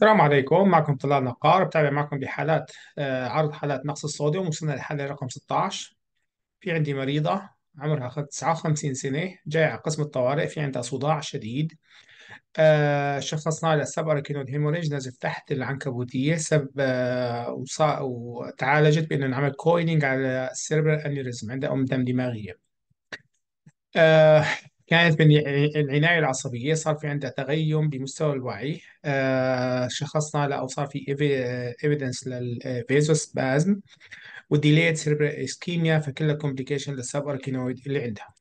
السلام عليكم معكم طلال نقار بتابع معكم بحالات آه، عرض حالات نقص الصوديوم وصلنا للحالة رقم 16 في عندي مريضة عمرها 59 سنة جاية على قسم الطوارئ في عندها صداع شديد آه، شخصنا على سب أركينود هيموريج نزف تحت العنكبوتية سب آه، وصا... وتعالجت بأنه نعمل كويلينج على السيربر أنيوريزم عندها أم دم دماغية كانت من العناية العصبية صار في عندها تغيم بمستوى الوعي آه شخصنا لا أو صار في ايفيدنس آه، للفيزوسبازم وديليت سيربرال اسكيميا فكلها كومبليكيشن للساب اركينويد اللي عندها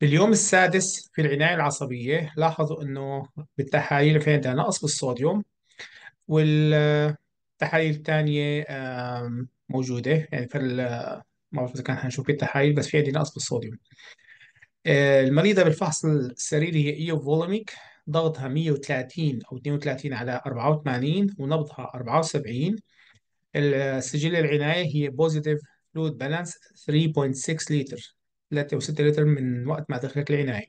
باليوم السادس في العناية العصبية لاحظوا أنه بالتحاليل في عندها نقص بالصوديوم والتحاليل الثانية موجودة يعني في ما بعرف إذا كان حنشوف التحاليل بس في عندي نقص بالصوديوم المريضة بالفحص السريري هي إيوفوليميك ضغطها 130 أو 32 على 84 ونبضها 74 السجل العناية هي بوزيتيف فلود بالانس 3.6 لتر 3.6 لتر من وقت ما دخلت العناية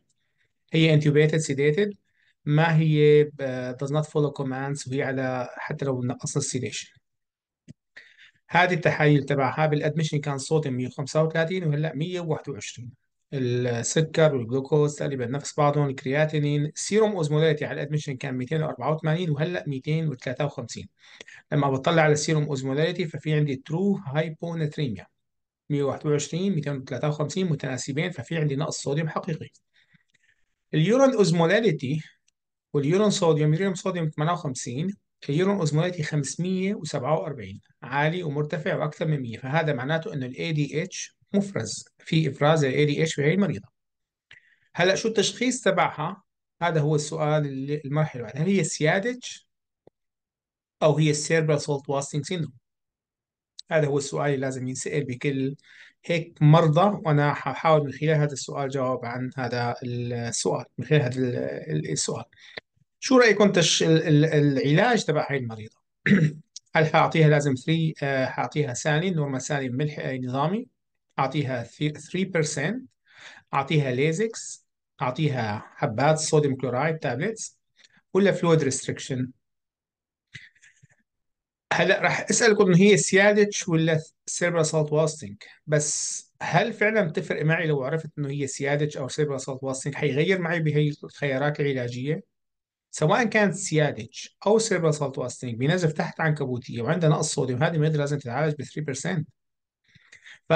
هي انتوبيتد سيديتد ما هي does not follow commands وهي على حتى لو نقصنا السيديشن هذه التحايل تبعها بالادمشن كان صوتي 135 وهلا 121 السكر والجلوكوز تقريبا نفس بعضهم الكرياتينين سيروم اوزموليتي على الادمشن كان 284 وهلا 253 لما بطلع على السيروم اوزموليتي ففي عندي ترو هايبوناتريميا 121 253 متناسبين ففي عندي نقص صوديوم حقيقي اليورون اوزموليتي واليورون صوديوم يوريوم صوديوم 58 اليورون اوزموليتي 547 عالي ومرتفع واكثر من 100 فهذا معناته انه الاي دي اتش مفرز في افراز عيالي ايش في هي المريضه هلا شو التشخيص تبعها هذا هو السؤال المرحله بعد هل هي سيادج او هي السيربرال سولت واستنج سيندروم هذا هو السؤال اللي لازم ينسأل بكل هيك مرضى وأنا ححاول من خلال هذا السؤال جواب عن هذا السؤال من خلال هذا السؤال شو رأيكم تش... العلاج تبع هاي المريضة هل حأعطيها لازم 3 آه، حأعطيها سالين نورمال سالين ملح نظامي اعطيها 3% اعطيها ليزكس اعطيها حبات صوديوم كلورايد تابلتس ولا فلويد ريستريكشن هلا راح اسالكم هي سيادتش ولا سيربرا سالت واستنج بس هل فعلا بتفرق معي لو عرفت انه هي سيادتش او سيربرا سالت واستنج حيغير معي بهي الخيارات العلاجيه سواء كانت سيادتش او سيربرا سالت واستنج بنزف تحت عنكبوتيه وعندها نقص صوديوم هذه ما لازم تتعالج ب 3% ف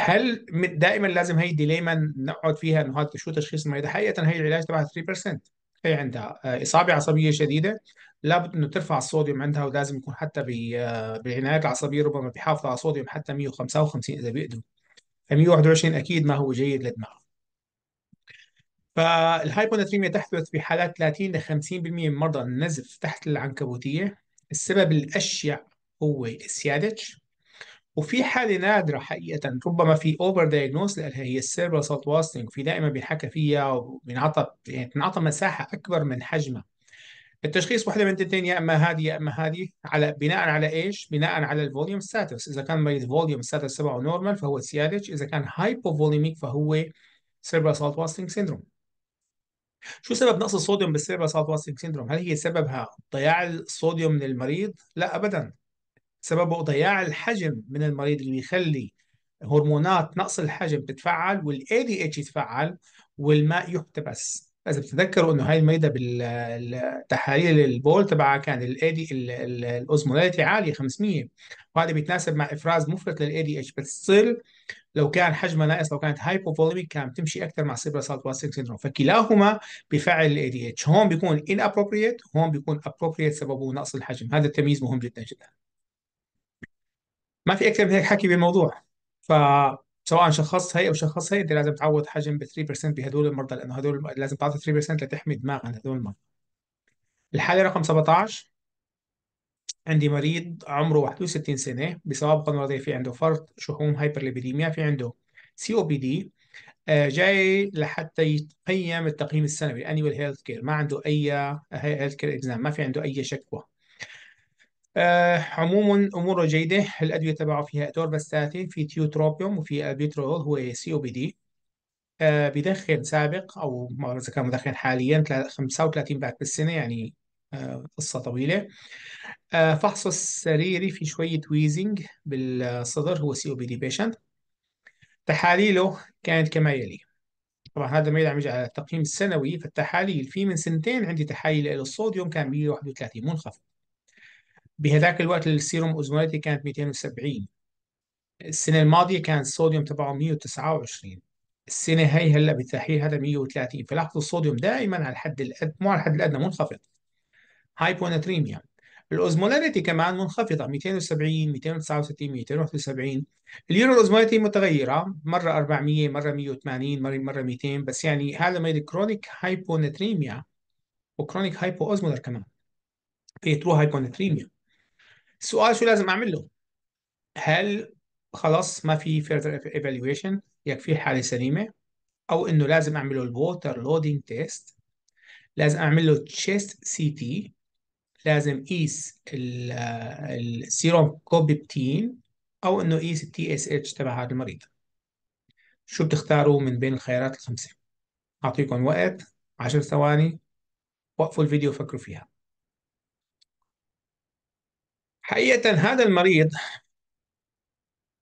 هل دائما لازم هي ديليما نقعد فيها انه هذا شو تشخيص المريضه؟ حقيقه هي العلاج تبعها 3% هي عندها آه، اصابه عصبيه شديده لابد انه ترفع الصوديوم عندها ولازم يكون حتى آه، بالعنايات العصبيه ربما بيحافظ على صوديوم حتى 155 اذا بيقدروا ف 121 اكيد ما هو جيد للدماغ فالهايبوناتريميا تحدث في حالات 30 ل 50% من مرضى النزف تحت العنكبوتيه السبب الاشيع هو السيادج وفي حالة نادرة حقيقة ربما في اوفر دايجنوز لها هي السيربرال سالت واستنج في دائما بينحكى فيها وبينعطى يعني بتنعطى مساحة أكبر من حجمها التشخيص واحدة من التنتين يا إما هذه يا إما هذه على بناء على إيش؟ بناء على الفوليوم ستاتس إذا كان مريض فوليوم ستاتس تبعه نورمال فهو سيادج إذا كان هايبوفوليميك فهو سيربرال سالت واستنج سيندروم شو سبب نقص الصوديوم بالسيربرال سالت واستنج سيندروم؟ هل هي سببها ضياع الصوديوم من المريض؟ لا أبدا سببه ضياع الحجم من المريض اللي بيخلي هرمونات نقص الحجم تتفعل والاي دي اتش يتفعل والماء يحتبس اذا بتتذكروا انه هاي المريضه بالتحاليل البول تبعها كان الاي دي الاوزمولاريتي عاليه 500 وهذا بيتناسب مع افراز مفرط للاي دي اتش بس لو كان حجمها ناقص لو كانت هايبوفوليميك كان بتمشي اكثر مع سيبرا سالت واسك سيندروم فكلاهما بفعل الاي دي اتش هون بيكون ان ابروبريت هون بيكون ابروبريت سببه نقص الحجم هذا التمييز مهم جدا جدا ما في اكثر من هيك حكي بالموضوع فسواء شخصت هي او شخصت هي انت لازم تعوض حجم ب 3% بهدول المرضى لانه هدول لازم تعطي 3% لتحمي دماغ عن هدول المرضى الحاله رقم 17 عندي مريض عمره 61 سنه بسوابق مرضيه في عنده فرط شحوم هايبرليبيديميا في عنده سي او بي دي جاي لحتى يتقيم التقييم السنوي الانيوال هيلث كير ما عنده اي هيلث كير اكزام ما في عنده اي شكوى آه عموما اموره جيده الادويه تبعه فيها اتوربستاتين في تيوتروبيوم وفي البيترول هو سي او بي دي آه سابق او ما بعرف اذا كان مدخن حاليا 35 بعد بالسنه يعني آه قصه طويله آه فحصه السريري في شويه ويزنج بالصدر هو سي او بي دي بيشنت تحاليله كانت كما يلي طبعا هذا ما يدعم يجي على التقييم السنوي فالتحاليل في من سنتين عندي تحاليل الصوديوم كان 131 منخفض بهذاك الوقت السيروم اوزمولاتي كانت 270 السنة الماضية كان الصوديوم تبعه 129 السنة هي هلا بالتحليل هذا 130 فلاحظوا الصوديوم دائما على الحد الأدنى مو على الحد الأدنى منخفض هايبوناتريميا الاوزمولاريتي كمان منخفضة 270 269 271 اليورو الاوزمولاريتي متغيرة مرة 400 مرة 180 مرة مرة 200 بس يعني هذا ما كرونيك هايبوناتريميا وكرونيك هايبو اوزمولار كمان هي ترو هايبوناتريميا السؤال شو لازم اعمل له؟ هل خلاص ما في فيرذر ايفالويشن يكفي الحاله سليمه او انه لازم اعمل له الووتر لودينج تيست لازم اعمل له تشيست سي تي لازم قيس السيروم كوبيبتين او انه قيس التي اس اتش تبع هذا المريض شو بتختاروا من بين الخيارات الخمسه اعطيكم وقت 10 ثواني وقفوا الفيديو وفكروا فيها حقيقة هذا المريض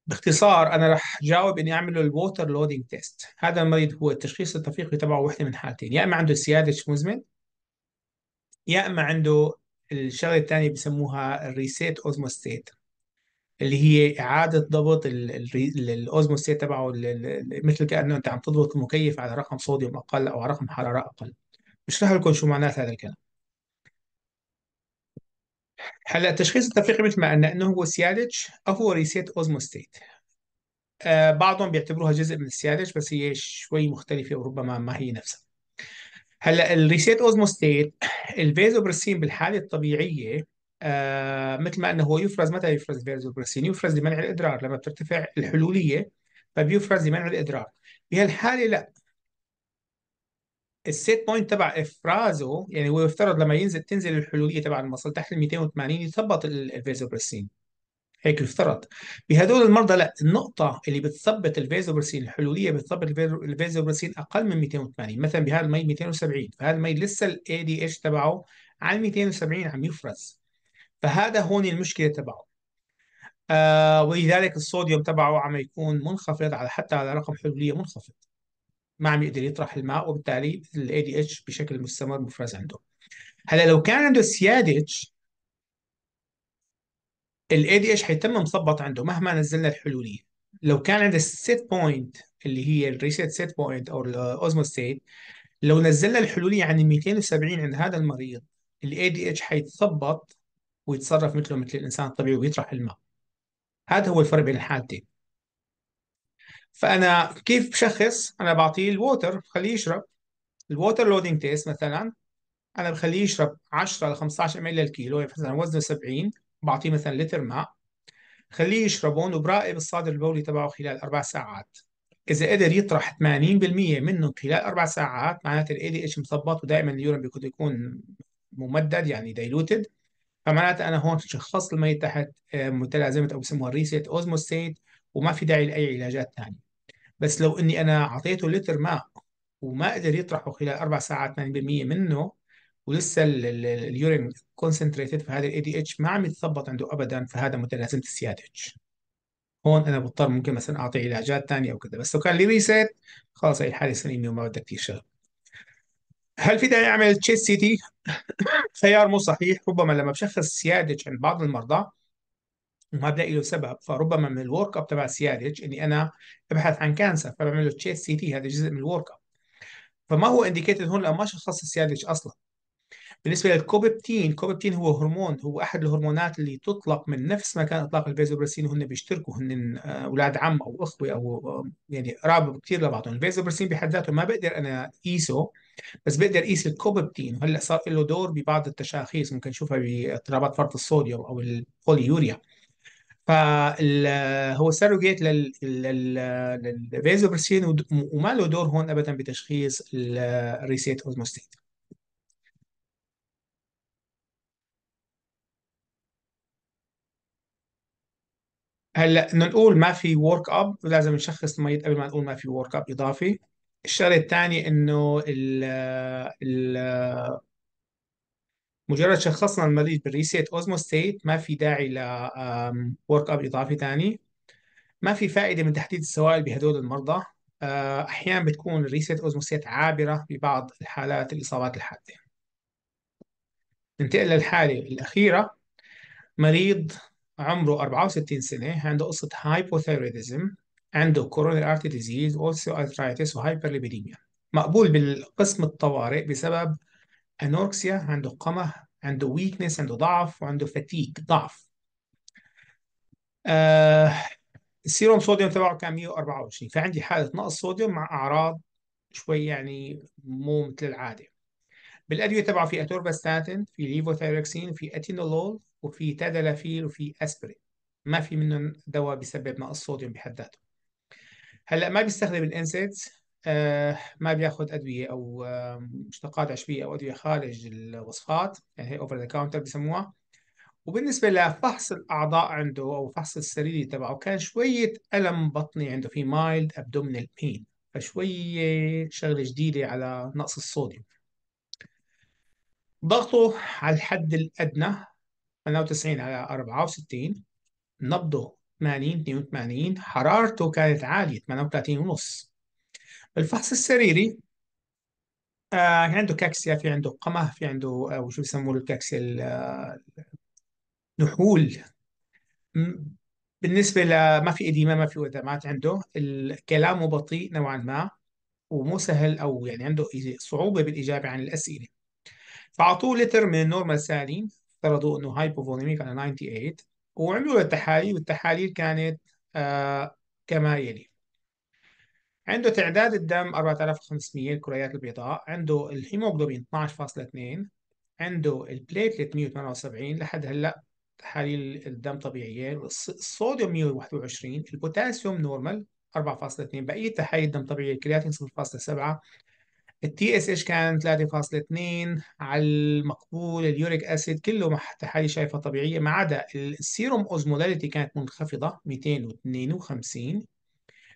باختصار انا راح جاوب اني اعمل له الووتر لودنج تيست هذا المريض هو التشخيص التفريقي تبعه وحده من حالتين يا اما عنده سيادج مزمن يا اما عنده الشغله الثانيه بسموها الريسيت اوزموستيت اللي هي اعاده ضبط الاوزموستيت تبعه مثل كانه انت عم تضبط المكيف على رقم صوديوم اقل او على رقم حراره اقل بشرح لكم شو معنات هذا الكلام هلا التشخيص التفريقي مثل ما قلنا انه هو سيالج او هو ريسيت اوزموستيت آه، بعضهم بيعتبروها جزء من السيالج بس هي شوي مختلفه وربما ما هي نفسها هلا الريسيت اوزموستيت الفيزوبرسين بالحاله الطبيعيه آه مثل ما انه هو يفرز متى يفرز الفيزوبرسين يفرز لمنع الادرار لما بترتفع الحلوليه فبيفرز لمنع الادرار بهالحاله لا السيت بوينت تبع افرازو يعني هو يفترض لما ينزل تنزل الحلوليه تبع المصل تحت ال 280 يثبط الفيزوبرسين هيك يفترض بهدول المرضى لا النقطه اللي بتثبت الفيزوبرسين الحلوليه بتثبت الفيزوبرسين اقل من 280 مثلا بهذا المي 270 فهذا المي لسه الاي دي اتش تبعه على 270 عم يفرز فهذا هون المشكله تبعه آه ولذلك الصوديوم تبعه عم يكون منخفض على حتى على رقم حلوليه منخفض ما عم يقدر يطرح الماء وبالتالي الاي دي اتش بشكل مستمر مفرز عنده هلا لو كان عنده سي دي اتش الاي دي اتش حيتم مثبط عنده مهما نزلنا الحلوليه لو كان عند set بوينت اللي هي الريسيت سيت بوينت او الاوزمو ستيت لو نزلنا الحلوليه عن 270 عند هذا المريض الاي دي اتش حيتثبط ويتصرف مثله مثل الانسان الطبيعي ويطرح الماء هذا هو الفرق بين الحالتين فانا كيف بشخص انا بعطيه الووتر بخليه يشرب الووتر لودنج تيست مثلا انا بخليه يشرب 10 ل 15 ملل للكيلو يعني مثلا وزنه 70 بعطيه مثلا لتر ماء خليه يشربون وبراقب الصادر البولي تبعه خلال اربع ساعات اذا قدر يطرح 80% منه خلال اربع ساعات معناته الاي دي اتش مثبط ودائما اليورين بيكون يكون ممدد يعني دايلوتد فمعناته انا هون شخصت المي تحت آه، متلازمه او بسموها ريسيت اوزموستيت وما في داعي لاي علاجات ثانيه بس لو اني انا اعطيته لتر ماء وما قدر يطرحه خلال اربع ساعات 80% منه ولسه اليورين كونسنتريتد في هذا الاي دي اتش ما عم يتثبط عنده ابدا فهذا متلازمه السي اتش هون انا بضطر ممكن مثلا اعطي علاجات ثانيه او كذا بس لو كان لي ريسيت خلص هي الحاله سليمه وما بدها كثير شغل هل في داعي اعمل تشيس سي تي؟ خيار مو صحيح ربما لما بشخص سيادج عند بعض المرضى بلاقي له سبب فربما من الورك اب تبع السي ار اتش اني انا ابحث عن كانسر فبعمل له تشيس سي تي هذا جزء من الورك اب فما هو انديكيتد هون ما شخص السي ار اتش اصلا بالنسبه للكوبيبتين كوبيبتين هو هرمون هو احد الهرمونات اللي تطلق من نفس مكان اطلاق البيزوبرسين وهن بيشتركوا هن آه، اولاد عم او اخوه او آه، يعني قراب كثير لبعضهم البيزوبرسين بحد ذاته ما بقدر انا اقيسه بس بقدر اقيس الكوبيبتين وهلا صار له دور ببعض التشخيص ممكن نشوفها باضطرابات فرط الصوديوم او البوليوريا فهو السيروجيت للفازوبرسين وما له دور هون ابدا بتشخيص الريسيت اوزموستيت هلا بدنا نقول ما في ورك اب لازم نشخص الميت قبل ما نقول ما في ورك اب اضافي الشغله الثانيه انه ال ال مجرد شخصنا المريض بالريسيت اوزمو ستيت ما في داعي ل ورك اب اضافي ثاني ما في فائده من تحديد السوائل بهدول المرضى آه، احيانا بتكون الريسيت اوزمو ستيت عابره ببعض الحالات الاصابات الحاده ننتقل للحاله الاخيره مريض عمره 64 سنه عنده قصه هايبوثيرويدزم عنده كورونر ارتي ديزيز اوسيو ارثرايتس وهايبرليبيديميا مقبول بالقسم الطوارئ بسبب انوركسيا عنده قمه عنده ويكنس عنده ضعف وعنده فتيك ضعف آه السيروم صوديوم تبعه كان 124 فعندي حاله نقص صوديوم مع اعراض شوي يعني مو مثل العاده بالادويه تبعه في اتورباستاتين في ليفوثايروكسين في اتينولول وفي تادالافيل وفي اسبرين ما في منهم دواء بسبب نقص صوديوم بحد ذاته هلا ما بيستخدم الانسيدز آه، ما بياخذ ادويه او مشتقات عشبيه او ادويه خارج الوصفات يعني هي اوفر ذا كاونتر بسموها وبالنسبه لفحص الاعضاء عنده او فحص السريري تبعه كان شويه الم بطني عنده في مايلد ابدومينال بين فشويه شغله جديده على نقص الصوديوم ضغطه على الحد الادنى 98 على 64 نبضه 80 82 حرارته كانت عاليه 38 ونص الفحص السريري آه عنده كاكسيا في عنده قمة في عنده آه وشو يسموه الكاكسيا آه، النحول نحول بالنسبة لما في إديمة ما في وذمات عنده كلامه بطيء نوعا ما ومو سهل أو يعني عنده صعوبة بالإجابة عن الأسئلة فأعطوه لتر من النورمال سالين افترضوا أنه هايبوفوليميك على 98 وعملوا له التحاليل والتحاليل كانت آه كما يلي عنده تعداد الدم 4500 الكريات البيضاء عنده الهيموغلوبين 12.2 عنده البليتلت 178 لحد هلا تحاليل الدم طبيعيه الصوديوم 121 البوتاسيوم نورمال 4.2 بقيه تحاليل الدم طبيعيه الكرياتين 0.7 التي اس اتش كان 3.2 على المقبول اليوريك اسيد كله مع تحاليل شايفه طبيعيه ما عدا السيروم اوزموداليتي كانت منخفضه 252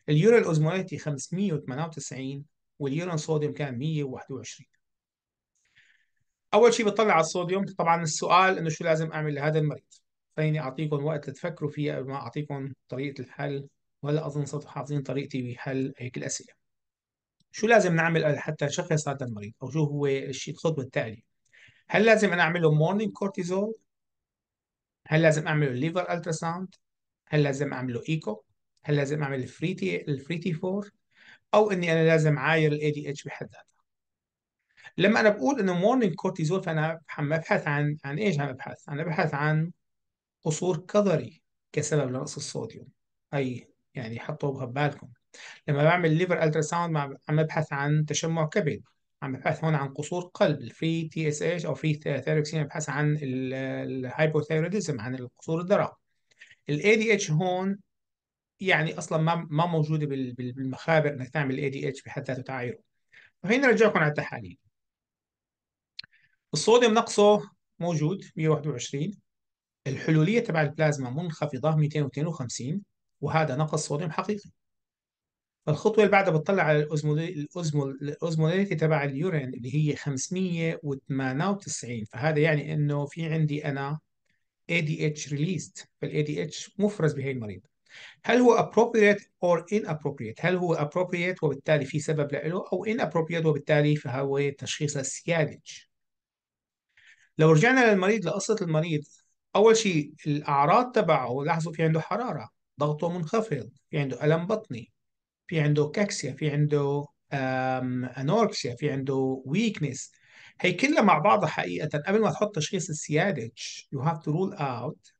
اليورو الأوزموليتي 598 واليورون صوديوم كان 121 أول شيء بطلع على الصوديوم طبعا السؤال إنه شو لازم أعمل لهذا المريض خليني أعطيكم وقت تفكروا فيه قبل ما أعطيكم طريقة الحل وهلا أظن صرتوا حافظين طريقتي بحل هيك الأسئلة شو لازم نعمل حتى نشخص هذا المريض أو شو هو الشيء الخطوة التالية هل لازم أنا اعمله مورنينج كورتيزول هل لازم اعمله ليفر ألتراساوند هل لازم اعمله إيكو هل لازم اعمل الفري تي الفري تي 4 او اني انا لازم عاير الاي دي اتش بحد ذاتها لما انا بقول انه مورنينج كورتيزول فانا عم ابحث عن عن ايش عم ابحث انا ببحث عن قصور كظري كسبب لنقص الصوديوم اي يعني حطوها ببالكم لما بعمل ليفر الترا ساوند عم ابحث عن تشمع كبد عم ببحث هون عن قصور قلب الفري تي اس اتش او فري ثيروكسين ببحث عن الهايبوثيروديزم عن القصور الدرق الاي دي اتش هون يعني اصلا ما ما موجوده بالمخابر انك تعمل اي دي اتش بحد ذاته تعايره فهنا نرجعكم على التحاليل الصوديوم نقصه موجود 121 الحلوليه تبع البلازما منخفضه 252 وهذا نقص صوديوم حقيقي الخطوه اللي بعدها بتطلع على الأوزموليتي تبع اليورين اللي هي 598 فهذا يعني انه في عندي انا ADH released فال ADH مفرز بهي المريض هل هو appropriate or inappropriate هل هو appropriate وبالتالي في سبب له أو inappropriate وبالتالي فهو تشخيص السيادج لو رجعنا للمريض لقصة المريض أول شيء الأعراض تبعه لاحظوا في عنده حرارة ضغطه منخفض في عنده ألم بطني في عنده كاكسيا في عنده انوركسيا في عنده ويكنس هي كلها مع بعضها حقيقة قبل ما تحط تشخيص السيادج you have to rule out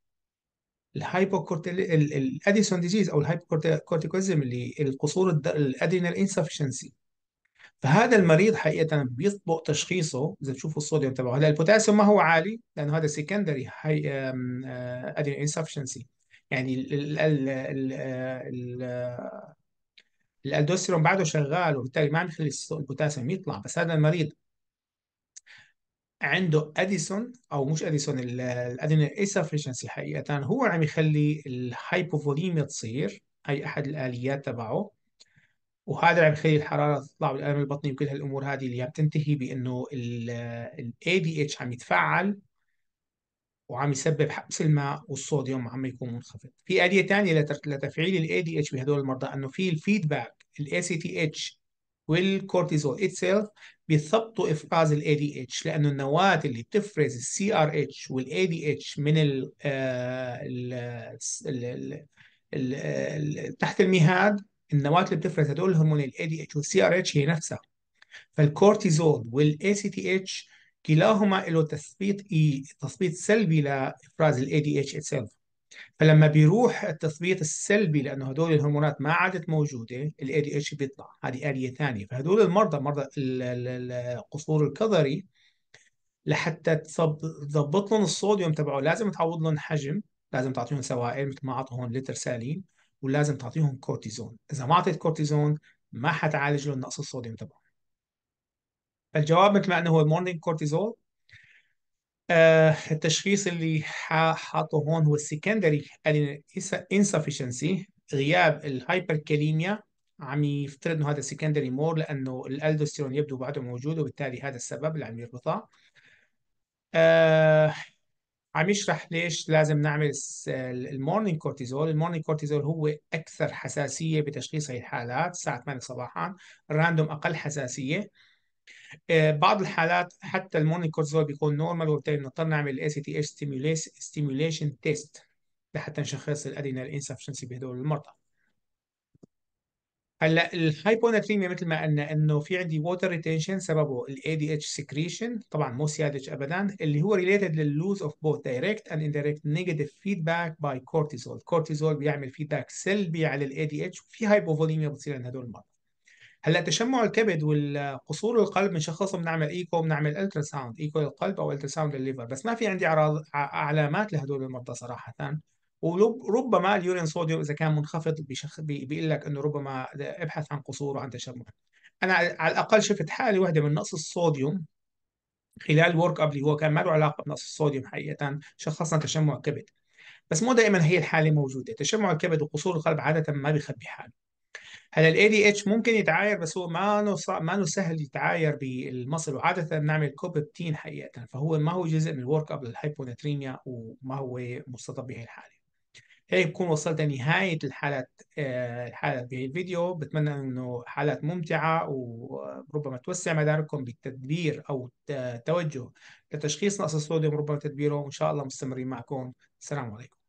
الهايبوكورتيل الاديسون ديزيز او الهايبوكورتيكوزم اللي القصور الادرينال انسفشنسي فهذا المريض حقيقه بيطبق تشخيصه اذا تشوفوا الصوديوم تبعه هلا البوتاسيوم ما هو عالي لانه هذا سكندري ادرينال انسفشنسي يعني ال ال الالدوستيرون بعده شغال وبالتالي ما عم يخلي البوتاسيوم يطلع بس هذا المريض عنده اديسون او مش اديسون الادينين ايسفيشنسي حقيقه هو اللي عم يخلي الهايبوفوليميا تصير هي احد الاليات تبعه وهذا اللي عم يخلي الحراره تطلع بالالم البطني وكل هالامور هذه اللي عم تنتهي بانه الاي دي اتش عم يتفعل وعم يسبب حبس الماء والصوديوم عم يكون منخفض في آلية ثانية لتفعيل الاي دي اتش بهدول المرضى انه في الفيدباك الاي سي تي اتش والكورتيزول اتسيلف بيثبطوا افراز الاي دي اتش لانه النواه اللي بتفرز السي ار اتش والاي دي اتش من آه، ال تحت المهاد النواه اللي بتفرز هدول الهرمون الاي دي اتش والسي ار اتش هي نفسها فالكورتيزول والاي سي تي اتش كلاهما له تثبيط اي e، تثبيط سلبي لافراز الاي دي اتش فلما بيروح التثبيط السلبي لانه هدول الهرمونات ما عادت موجوده الاي دي اتش بيطلع هذه اليه ثانيه فهدول المرضى مرضى القصور الكظري لحتى تضبط لهم الصوديوم تبعه لازم تعوض لهم حجم لازم تعطيهم سوائل مثل ما اعطوا هون لتر سالين ولازم تعطيهم كورتيزون اذا ما اعطيت كورتيزون ما حتعالج لهم نقص الصوديوم تبعه فالجواب مثل ما انه هو المورنينج كورتيزول آه التشخيص اللي حاطه هون هو السكندري انسفشنسي غياب الهايبركاليميا عم يفترض انه هذا سكندري مور لانه الالدوستيرون يبدو بعده موجود وبالتالي هذا السبب اللي عم يربطها آه عم يشرح ليش لازم نعمل المورنينج كورتيزول المورنينج كورتيزول هو اكثر حساسيه بتشخيص هي الحالات الساعه 8 صباحا الراندوم اقل حساسيه آه، بعض الحالات حتى المونيكورتيزول بيكون نورمال وبالتالي بنضطر نعمل الاي سي تي اتش ستيميوليشن تيست لحتى نشخص الادينال انسفشنسي بهدول المرضى. هلا الهايبوناتريميا مثل ما قلنا انه في عندي ووتر ريتينشن سببه الاي دي اتش سكريشن طبعا مو سيادج ابدا اللي هو ريليتد لللوز اوف بوث دايركت اند اندايركت نيجاتيف فيدباك باي كورتيزول، كورتيزول بيعمل فيدباك سلبي على الاي دي اتش وفي هايبوفوليميا بتصير عند هدول المرضى. هلا تشمع الكبد والقصور القلب بنشخصهم بنعمل ايكو بنعمل الترا ساوند ايكو للقلب او الترا ساوند للليفر بس ما في عندي اعراض علامات لهدول المرضى صراحه وربما اليورين صوديوم اذا كان منخفض بيشخ... بيقول لك انه ربما ابحث عن قصور وعن تشمع انا على الاقل شفت حاله واحده من نقص الصوديوم خلال الورك اب اللي هو كان ما له علاقه بنقص الصوديوم حقيقه شخصنا تشمع كبد بس مو دائما هي الحاله موجوده تشمع الكبد وقصور القلب عاده ما بيخبي حاله هلا الاي دي اتش ممكن يتعاير بس هو ما ما له سهل يتعاير بالمصل وعاده بنعمل كوببتين حقيقه فهو ما هو جزء من الورك اب للهايبوناتريميا وما هو مستطب بهي الحاله هيك بكون وصلت لنهاية الحالة الحالة بهي الفيديو بتمنى انه حالات ممتعة وربما توسع مداركم بالتدبير او التوجه لتشخيص نقص الصوديوم ربما تدبيره وان شاء الله مستمرين معكم السلام عليكم